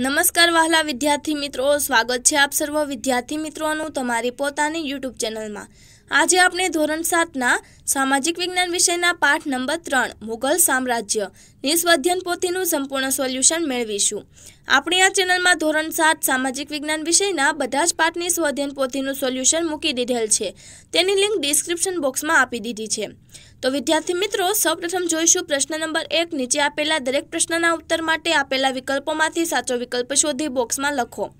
નમસ્કાર વહાલા વિદ્યાર્થી મિત્રો સ્વાગત છે આપ સર્વ વિદ્યાર્થી મિત્રોનું તમારી પોતાની યુટ્યુબ ચેનલમાં આજે આપણે ધોરણ સાતના સામાજિક વિજ્ઞાન વિષયના પાઠ નંબર ત્રણ મુઘલ સામ્રાજ્ય નિસ્વધ્યન પોથીનું સંપૂર્ણ સોલ્યુશન મેળવીશું આપણે આ ચેનલમાં ધોરણ સાત સામાજિક વિજ્ઞાન વિષયના બધા જ પાઠ સ્વધ્યન પોથીનું સોલ્યુશન મૂકી દીધેલ છે તેની લિંક ડિસ્ક્રિપ્શન બોક્સમાં આપી દીધી છે તો વિદ્યાર્થી મિત્રો સૌપ્રથમ જોઈશું પ્રશ્ન નંબર એક નીચે આપેલા દરેક પ્રશ્નના ઉત્તર માટે આપેલા વિકલ્પોમાંથી સાચો વિકલ્પ શોધી બોક્સમાં લખો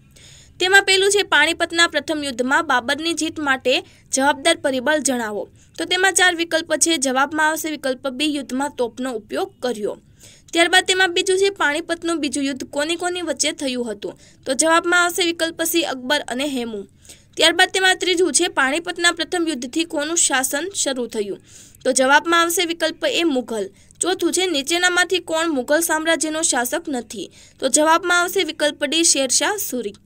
તેમાં પહેલું છે પાણીપતના પ્રથમ યુદ્ધમાં બાબરની જીત માટે જવાબદાર પરિબળ જણાવો તો તેમાં ચાર વિકલ્પ છે જવાબમાં આવશે વિકલ્પ બી યુદ્ધમાં તોપનો ઉપયોગ કર્યો ત્યારબાદ તેમાં બીજું છે પાણીપતનું બીજું યુદ્ધ કોની કોની વચ્ચે થયું હતું તો જવાબમાં આવશે વિકલ્પ સી અકબર અને હેમુ ત્યારબાદ તેમાં ત્રીજું છે પાણીપતના પ્રથમ યુદ્ધથી કોનું શાસન શરૂ થયું તો જવાબમાં આવશે વિકલ્પ એ મુઘલ ચોથું છે નીચેનામાંથી કોણ મુઘલ સામ્રાજ્યનો શાસક નથી તો જવાબમાં આવશે વિકલ્પ ડી શેરશાહ સુરી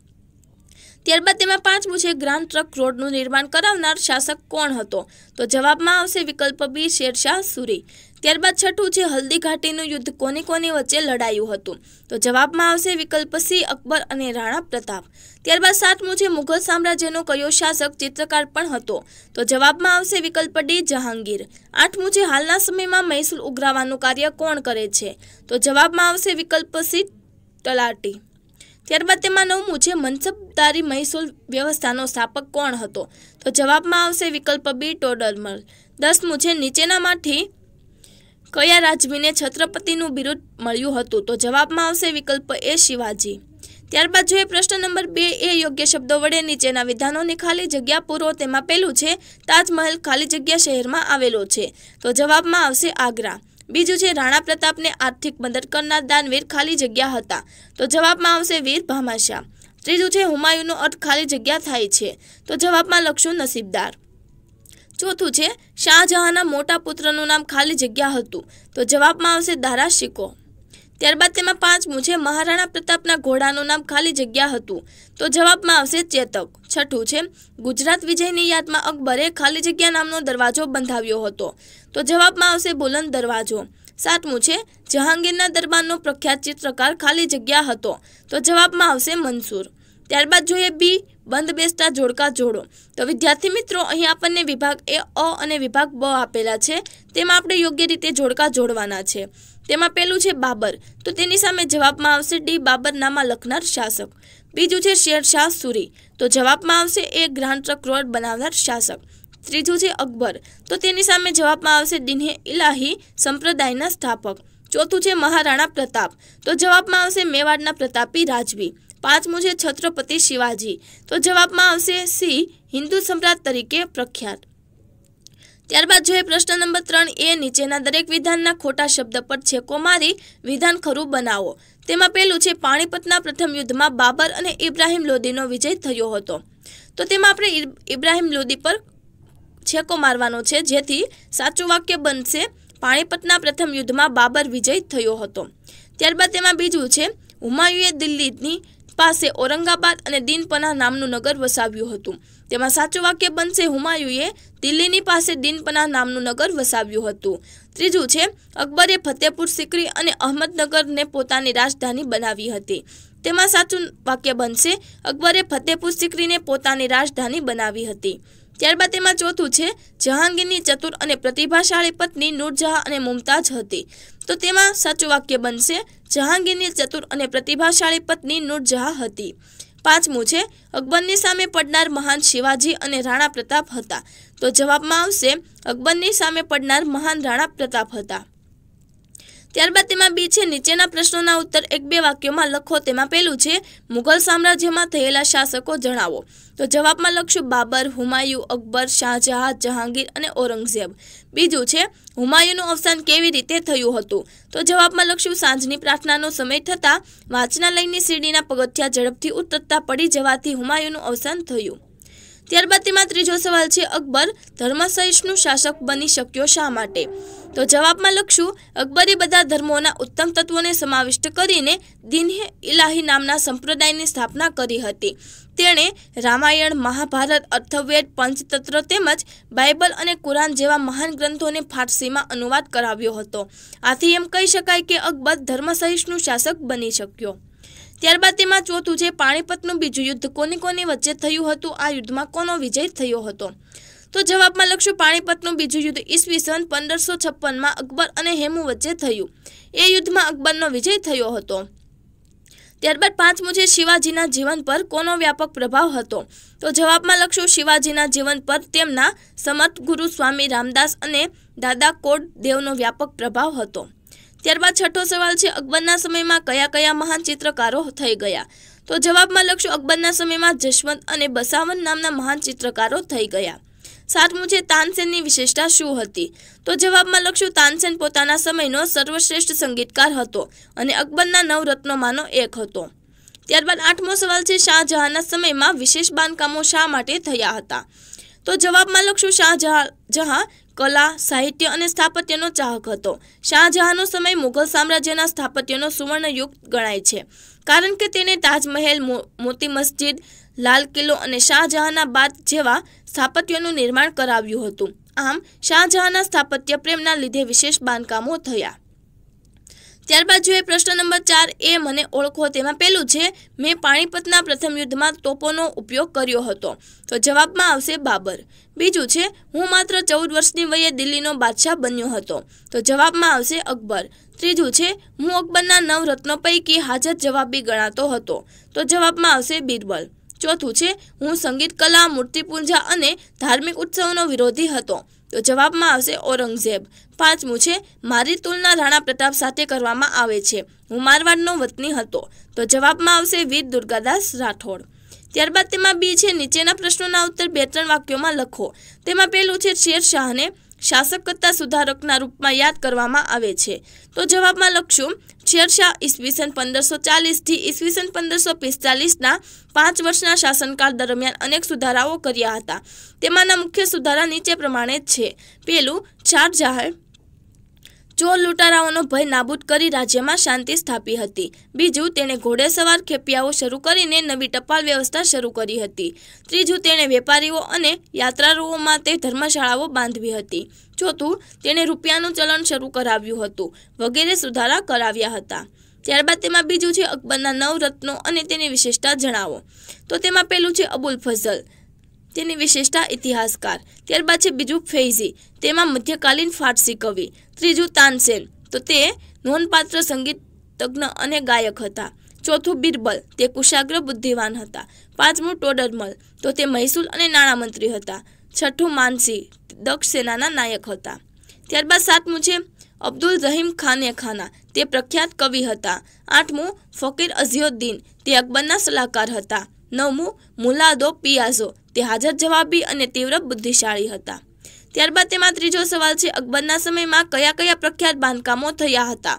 ત્યારબાદ તેમાં પાંચમું છે ગ્રાન્ડ ટ્રક રોડનું નિર્માણ કરાવનાર શાસક કોણ હતો તો જવાબમાં આવશે વિકલ્પ બી શેરશાહ સુરી ત્યારબાદ છઠ્ઠું છે હલ્દી ઘાટીનું યુદ્ધ કોની કોની વચ્ચે લડાયું હતું તો જવાબમાં આવશે વિકલ્પ સી અકબર અને રાણા પ્રતાપ ત્યારબાદ સાતમું છે મુઘલ સામ્રાજ્યનો કયો શાસક ચિત્રકાર પણ હતો તો જવાબમાં આવશે વિકલ્પ ડી જહાંગીર આઠમું છે હાલના સમયમાં મહેસૂલ ઉઘરાવાનું કાર્ય કોણ કરે છે તો જવાબમાં આવશે વિકલ્પ સી તલાટી ત્યારબાદ તેમાં નવમું છે મનસબદારી મહેસૂલ વ્યવસ્થાનો સ્થાપક કોણ હતો તો જવાબમાં આવશે વિકલ્પ બી ટોડરમલ દસમું છે નીચેનામાંથી કયા રાજવીને છત્રપતિનું બિરુદ મળ્યું હતું તો જવાબમાં આવશે વિકલ્પ એ શિવાજી ત્યારબાદ જોઈએ પ્રશ્ન નંબર બે એ યોગ્ય શબ્દો વડે નીચેના વિધાનોની ખાલી જગ્યા પૂરો તેમાં પહેલું છે તાજમહેલ ખાલી જગ્યા શહેરમાં આવેલો છે તો જવાબમાં આવશે આગ્રા બીજું છે રાણા પ્રતાપને આર્થિક મદદ કરનાર દાનવીર ખાલી જગ્યા હતા તો જવાબમાં આવશે વીર ભામાશા ત્રીજું છે હુમાયુનો અર્થ ખાલી જગ્યા થાય છે તો જવાબમાં લખશું નસીબદાર ચોથું છે શાહજહાંના મોટા પુત્રનું નામ ખાલી જગ્યા હતું તો જવાબમાં આવશે દારા શિકો ત્યારબાદ તેમાં પાંચમું છે મહારાણા પ્રતાપના ઘોડાનું નામ ખાલી જગ્યા હતું તો જવાબમાં આવશે ચેતક છઠ્ઠું છે ગુજરાત વિજયની યાદમાં અકબરે ખાલી જગ્યા નામનો દરવાજો બંધાવ્યો હતો તો જવાબમાં આવશે બુલંદ દરવાજો સાતમું છે જહાંગીરના દરબારનો પ્રખ્યાત ચિત્રકાર ખાલી જગ્યા હતો તો જવાબમાં આવશે મંસૂર ત્યારબાદ જોઈએ બી બંધ બેસતા જોડકા જોડો તો વિદ્યાર્થી મિત્રો અહીં આપણને વિભાગ એ અ અને વિભાગ બ આપેલા છે તેમાં આપણે યોગ્ય રીતે જોડકા જોડવાના છે તેમાં પહેલું છે બાબર તો તેની સામે જવાબમાં આવશે ડી બાબર બાબરનામા લખનાર શાસક બીજું છે શેરશાહ સુરી તો જવાબમાં આવશે એ ગ્રાન્ડ રોડ બનાવનાર શાસક ત્રીજું છે અકબર તો તેની સામે જવાબમાં આવશે દિને ઇલાહી સંપ્રદાયના સ્થાપક ચોથું છે મહારાણા પ્રતાપ તો જવાબમાં આવશે મેવાડના પ્રતાપી રાજવી પાંચ છે છત્રપતિ શિવાજી તો જવાબમાં આવશે સી હિન્દુ સમ્રાટ તરીકે પ્રખ્યાત ત્યારબાદ જોઈએ પ્રશ્ન નંબર ત્રણ એ નીચેના દરેક વિધાનના ખોટા શબ્દ પર છેકો મારી વિધાન ખરું બનાવો તેમાં પેલું છે પાણીપતના પ્રથમ યુદ્ધમાં બાબર અને ઇબ્રાહિમ લોદીનો વિજય થયો હતો તો તેમાં આપણે ઇબ્રાહિમ લોદી પર છેકો મારવાનો છે જેથી સાચું વાક્ય બનશે પાણીપતના પ્રથમ યુદ્ધમાં બાબર વિજય થયો હતો ત્યારબાદ તેમાં બીજું છે હુમાયુએ દિલ્હીની પાસે ઔરંગાબાદ અને દિનપના નામનું નગર વસાવ્યું હતું તેમાં સાચું વાક્ય બનશે હુમાયુએ દિલ્હીની પાસે દિનપના નામનું નગર વસાવ્યું હતું ત્રીજું છે અકબરે ફતેપુર સિકરી અને અહમદનગરને પોતાની રાજધાની બનાવી હતી તેમાં સાચું વાક્ય બનશે અકબરે ફતેપુર સિકરીને પોતાની રાજધાની બનાવી હતી ત્યારબાદ તેમાં ચોથું છે જહાંગીરની ચતુર અને પ્રતિભાશાળી પત્ની નૂરજહાં અને મુમતાજ હતી તો તેમાં સાચું વાક્ય બનશે જહાંગીરની ચતુર અને પ્રતિભાશાળી પત્ની નૂરજહાં હતી પાંચમું છે અકબરની સામે પડનાર મહાન શિવાજી અને રાણા પ્રતાપ હતા તો જવાબમાં આવશે અકબરની સામે પડનાર મહાન રાણા પ્રતાપ હતા ત્યારબાદ તેમાં બી છે નીચેના પ્રશ્નોના ઉત્તર એક બે વાક્યોમાં લખો તેમાં પહેલું છે મુઘલ સામ્રાજ્યમાં થયેલા શાસકો જણાવો તો જવાબમાં લખશું બાબર હુમાયુ અકબર શાહજહાં જહાંગીર અને ઔરંગઝેબ બીજું છે હુમાયુનું અવસાન કેવી રીતે થયું હતું તો જવાબમાં લખશું સાંજની પ્રાર્થનાનો સમય થતાં વાંચનાલયની શીડીના પગથિયા ઝડપથી ઉતરતા પડી જવાથી હુમાયુનું અવસાન થયું ત્યારબાદ તેમાં ત્રીજો સવાલ છે અકબર ધર્મ શાસક બની શક્યો શા માટે તો જવાબમાં લખશું અકબરે બધા ધર્મોના ઉત્તમ તત્વોને સમાવિષ્ટ કરીને દિનહે ઇલાહી નામના સંપ્રદાયની સ્થાપના કરી હતી તેણે રામાયણ મહાભારત અર્થવેદ પંચતંત્ર તેમજ બાઇબલ અને કુરાન જેવા મહાન ગ્રંથોને ફારસીમાં અનુવાદ કરાવ્યો હતો આથી એમ કહી શકાય કે અકબર ધર્મસહિષ્ણુ શાસક બની શક્યો ત્યારબાદ તેમાં ચોથું છે પાણીપતનું બીજું યુદ્ધ કોની કોની વચ્ચે થયું હતું આ યુદ્ધમાં કોનો વિજય થયો હતો તો જવાબમાં લખશું પાણીપતનું બીજું યુદ્ધ ઈસવીસન પંદરસો છપ્પનમાં અકબર અને હેમુ વચ્ચે થયું એ યુદ્ધમાં અકબરનો વિજય થયો હતો ત્યારબાદ પાંચમું છે શિવાજીના જીવન પર કોનો વ્યાપક પ્રભાવ હતો તો જવાબમાં લખશો શિવાજીના જીવન પર તેમના સમર્થ ગુરુ સ્વામી રામદાસ અને દાદા કોટ દેવનો વ્યાપક પ્રભાવ હતો ત્યારબાદ છઠ્ઠો સવાલ છે અકબરના સમયમાં કયા કયા મહાન ચિત્રકારો થઈ ગયા તો જવાબમાં લખશું અકબરના સમયમાં જશવંત અને બસાવન નામના મહાન ચિત્રકારો થઈ ગયા સાતમું છે તાનસેનની વિશેષતા શું હતી તો જવાબમાં લખશું તાનસેન પોતાના સમયનો સર્વશ્રેષ્ઠ સંગીતકાર હતો અને અકબરના નવરત્નોમાંનો એક હતો ત્યારબાદ આઠમો સવાલ છે શાહજહાંના સમયમાં વિશેષ બાંધકામો શા માટે થયા હતા તો જવાબમાં લખશું શાહજહાં કલા સાહિત્ય અને સ્થાપત્યનો ચાહક હતો શાહજહાંનો સમય મુઘલ સામ્રાજ્યના સ્થાપત્યનો સુવર્ણ યુગ ગણાય છે કારણ કે તેને તાજમહેલ મોતી મસ્જિદ લાલ કિલ્લો અને શાહજહાંના બાદ જેવા સ્થાપત્યનું નિર્માણ કરાવ્યું હતું આમ શાહજહાંના સ્થાપત્ય પ્રેમના લીધે વિશેષ બાંધકામો થયા ત્યારબાદ જોઈએ પ્રશ્ન નંબર ચાર એ મને ઓળખો તેમાં પહેલું છે મેં પાણીપતના પ્રથમ યુદ્ધમાં તોપોનો ઉપયોગ કર્યો હતો તો જવાબમાં આવશે બાબર બીજું છે હું માત્ર ચૌદ વર્ષની વયે દિલ્હીનો બાદશાહ બન્યો હતો તો જવાબમાં આવશે અકબર ત્રીજું છે હું અકબરના નવ રત્નો પૈકી હાજર જવાબી ગણાતો હતો તો જવાબમાં આવશે બિરબલ ચોથું છે હું સંગીત કલા મૂર્તિપૂજા અને ધાર્મિક ઉત્સવનો વિરોધી હતો તો જવાબમાં આવશે ઔરંગઝેબ પાંચમું છે મારી તુલના રાણા પ્રતાપ સાથે કરવામાં આવે છે હું મારવાડનો વતની હતો તો જવાબમાં આવશે વીર દુર્ગાદાસ રાઠોડ ત્યારબાદ તેમાં બી છે નીચેના પ્રશ્નોના ઉત્તર બે ત્રણ વાક્યોમાં લખો તેમાં પહેલું છે શેરશાહને શાસક સુધારકના રૂપમાં યાદ કરવામાં આવે છે તો જવાબમાં લખશું શેરશાહ ઈસવીસન પંદરસો ચાલીસથી ઈસવીસન પંદરસો પિસ્તાલીસના પાંચ વર્ષના શાસનકાળ દરમિયાન અનેક સુધારાઓ કર્યા હતા તેમાંના મુખ્ય સુધારા નીચે પ્રમાણે છે પહેલું શારજહાં ચોર લૂંટારાઓનો ભય નાબૂદ કરી રાજ્યમાં શાંતિ સ્થાપી હતી બીજું તેણે ઘોડેસવાર ખેપિયાઓ શરૂ કરીને નવી ટપાલ વ્યવસ્થા શરૂ કરી હતી ત્રીજું તેણે વેપારીઓ અને યાત્રાળુઓ માટે ધર્મશાળાઓ બાંધવી હતી ચોથું તેણે રૂપિયાનું ચલણ શરૂ કરાવ્યું હતું વગેરે સુધારા કરાવ્યા હતા ત્યારબાદ તેમાં બીજું છે અકબરના નવ રત્નો અને તેની વિશેષતા જણાવો તો તેમાં પહેલું છે અબુલ ફઝલ તેની વિશેષતા ઇતિહાસકાર ત્યારબાદ છે બીજું ફૈઝી તેમાં મધ્યકાલીન ફારસી કવિ ત્રીજું તાનસેન તો તે નોંધપાત્ર સંગીત તજ્ઞ અને ગાયક હતા ચોથું બિરબલ તે કુશાગ્ર બુદ્ધિવાન હતા પાંચમું ટોડરમલ તો તે મહેસૂલ અને નાણામંત્રી હતા છઠ્ઠું માનસી દક્ષ સેનાના નાયક હતા ત્યારબાદ સાતમું છે અબ્દુલ રહીમ ખાને ખાના તે પ્રખ્યાત કવિ હતા આઠમું ફકીર અઝિયોદ્દીન તે અકબરના સલાહકાર હતા નવમું મુલાદો પિયાઝો તે હાજર જવાબી અને તીવ્ર બુદ્ધિશાળી હતા ત્યારબાદ તેમાં ત્રીજો સવાલ છે અકબરના સમયમાં કયા કયા પ્રખ્યાત બાંધકામો થયા હતા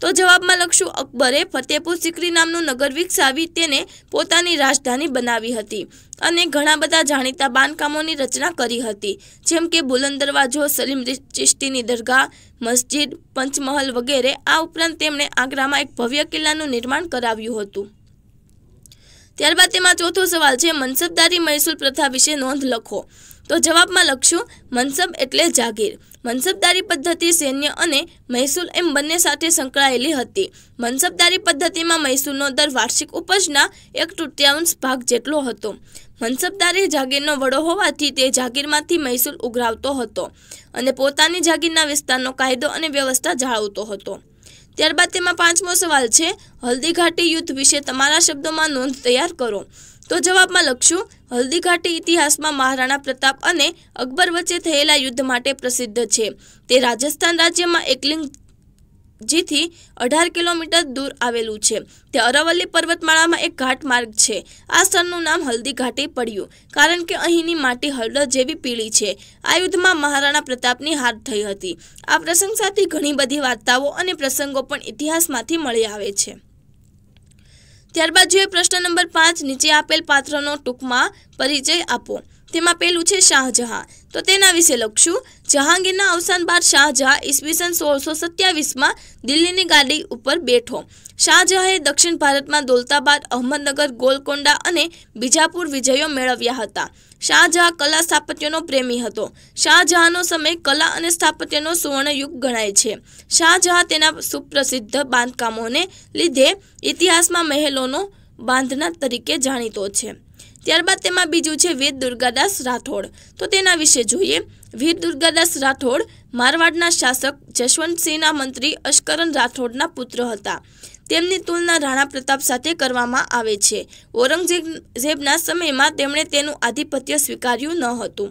તો જવાબમાં લખશું અકબરે ફતેહપુર સિકરી નામનું નગર વિકસાવી તેને પોતાની રાજધાની બનાવી હતી અને ઘણા બધા જાણીતા બાંધકામોની રચના કરી હતી જેમ કે બુલંદ દરવાજો સલીમ ચિશ્તીની દરગાહ મસ્જિદ પંચમહલ વગેરે આ ઉપરાંત તેમણે આગ્રામાં એક ભવ્ય કિલ્લાનું નિર્માણ કરાવ્યું હતું ત્યારબાદ તેમાં ચોથો સવાલ છે મનસબદારી મહેસૂલ પ્રથા વિશે નોંધ લખો તો જવાબમાં લખશું મનસબ એટલે જાગીર મનસબદારી પદ્ધતિ સૈન્ય અને મહેસૂલ એમ બંને સાથે સંકળાયેલી હતી મનસબદારી પદ્ધતિમાં મહેસૂલનો દર વાર્ષિક ઉપજના એક તૃતીયાંશ ભાગ જેટલો હતો મનસબદારી જાગીરનો વડો હોવાથી તે જાગીરમાંથી મહેસૂલ ઉઘરાવતો હતો અને પોતાની જાગીરના વિસ્તારનો કાયદો અને વ્યવસ્થા જાળવતો હતો ત્યારબાદ તેમાં પાંચમો સવાલ છે હલ્દીઘાટી યુદ્ધ વિશે તમારા શબ્દોમાં નોંધ તૈયાર કરો તો જવાબમાં લખશું હલ્દીઘાટી ઇતિહાસમાં મહારાણા પ્રતાપ અને અકબર વચ્ચે થયેલા યુદ્ધ માટે પ્રસિદ્ધ છે તે રાજસ્થાન રાજ્યમાં એકલિંગ જેથી અઢાર કિલોમીટર દૂર આવેલું છે તે અરવલ્લી પર્વતમાળામાં એક ઘાટ માર્ગ છે આ સ્થળનું નામ હલ્દી ઘાટી પડ્યું કારણ કે અહીંની માટી હળદર જેવી પીળી છે આ યુદ્ધમાં મહારાણા પ્રતાપની હાર થઈ હતી આ પ્રસંગ સાથે ઘણી બધી વાર્તાઓ અને પ્રસંગો પણ ઇતિહાસમાંથી મળી આવે છે ત્યારબાદ જોઈએ પ્રશ્ન નંબર પાંચ નીચે આપેલ પાત્રનો ટૂંકમાં પરિચય આપો તેમાં પહેલું છે શાહજહાં તો તેના વિશે લખશું જહાંગીરના અવસાન બાદ શાહજહાં ઈસવીસન સોળસો સત્યાવીસમાં દિલ્હીની ગાડી ઉપર બેઠો શાહજહાંએ દક્ષિણ ભારતમાં દોલતાબાદ અહમદનગર ગોલકોંડા અને બીજાપુર વિજયો મેળવ્યા હતા શાહજહાં કલા સ્થાપત્યનો પ્રેમી હતો શાહજહાંનો સમય કલા અને સ્થાપત્યનો સુવર્ણયુગ ગણાય છે શાહજહાં તેના સુપ્રસિદ્ધ બાંધકામોને લીધે ઇતિહાસમાં મહેલોનો બાંધના તરીકે જાણીતો છે ત્યારબાદ તેમાં બીજું છે વીર દુર્ગાદાસ રાઠોડ તો તેના વિશે જોઈએ વીર દુર્ગાદાસ રાઠોડ મારવાડના શાસક જશવંતસિંહના મંત્રી અશ્કરણ રાઠોડના પુત્ર હતા તેમની તુલના રાણા પ્રતાપ સાથે કરવામાં આવે છે ઔરંગઝેબના સમયમાં તેમણે તેનું આધિપત્ય સ્વીકાર્યું ન હતું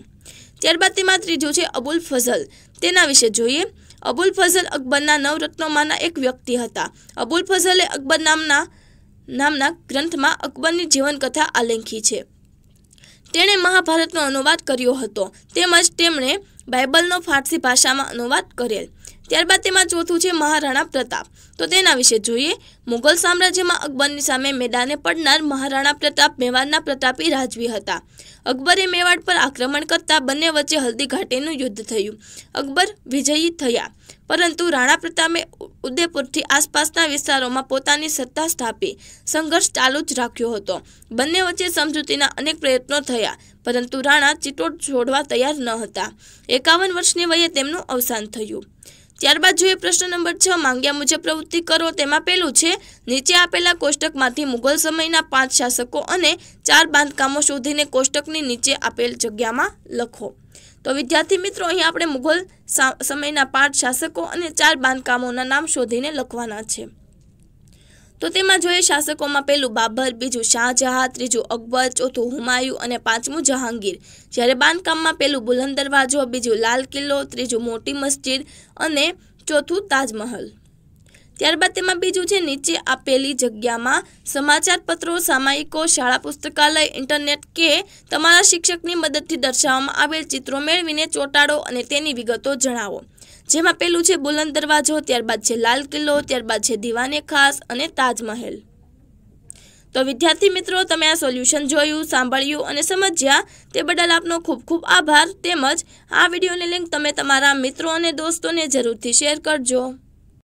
ત્યારબાદ તેમાં ત્રીજું છે અબુલ ફઝલ તેના વિશે જોઈએ અબુલ ફઝલ અકબરના નવરત્નોમાંના એક વ્યક્તિ હતા અબુલ ફઝલે અકબર નામના નામના ગ્રંથમાં અકબરની જીવનકથા આલેખી છે તેણે મહાભારતનો અનુવાદ કર્યો હતો તેમજ તેમણે બાઇબલનો ફારસી ભાષામાં અનુવાદ કરેલ ત્યારબાદ તેમાં ચોથું છે મહારાણા પ્રતાપ તો તેના વિશે જોઈએ મુગલ સામ્રાજ્યમાં અકબરની સામે મેદાને પડનાર મહારાણા પ્રતાપ મેવાડના પ્રતાપી રાજવી હતા અકબરે મેવાડ પર આક્રમણ કરતા બંને વચ્ચે હલ્દી ઘાટીનું યુદ્ધ થયું અકબર વિજયી થયા પરંતુ રાણા પ્રતાપે ઉદયપુરથી આસપાસના વિસ્તારોમાં પોતાની સત્તા સ્થાપી સંઘર્ષ ચાલુ જ રાખ્યો હતો બંને વચ્ચે સમજૂતીના અનેક પ્રયત્નો થયા પરંતુ રાણા ચિત્તોડ છોડવા તૈયાર ન હતા એકાવન વર્ષની વયે તેમનું અવસાન થયું ત્યારબાદ જોઈએ પ્રશ્ન નંબર છ માંગ્યા મુજબ પ્રવૃત્તિ કરો તેમાં પેલું છે નીચે આપેલા કોષ્ટકમાંથી મુગલ સમયના પાંચ શાસકો અને ચાર બાંધકામો શોધીને કોષ્ટકની નીચે આપેલ જગ્યામાં લખો તો વિદ્યાર્થી મિત્રો અહીં આપણે મુઘલ સમયના પાંચ શાસકો અને ચાર બાંધકામોના નામ શોધીને લખવાના છે તો તેમાં જોઈએ શાસકોમાં પહેલું બાબર બીજું શાહજહાં ત્રીજું અકબર ચોથું હુમાયુ અને પાંચમું જહાંગીર જ્યારે બાંધકામમાં પહેલું બુલંદ દરવાજો બીજું લાલ કિલ્લો ત્રીજું મોટી મસ્જિદ અને ચોથું તાજમહલ ત્યારબાદ તેમાં બીજું છે નીચે આપેલી જગ્યામાં સમાચાર પત્રો સામાયિકો શાળા પુસ્તકાલય ઇન્ટરનેટ કે તમારા શિક્ષકની મદદથી દર્શાવવામાં આવેલ ચિત્રો મેળવીને ચોંટાડો અને તેની વિગતો જણાવો જેમાં પેલું છે બુલંદ દરવાજો ત્યારબાદ છે લાલ કિલ્લો ત્યારબાદ છે દીવાને ખાસ અને તાજમહેલ તો વિદ્યાર્થી મિત્રો તમે આ સોલ્યુશન જોયું સાંભળ્યું અને સમજ્યા તે બદલ આપનો ખૂબ ખૂબ આભાર તેમજ આ વિડીયોની લિંક તમે તમારા મિત્રો અને દોસ્તોને જરૂરથી શેર કરજો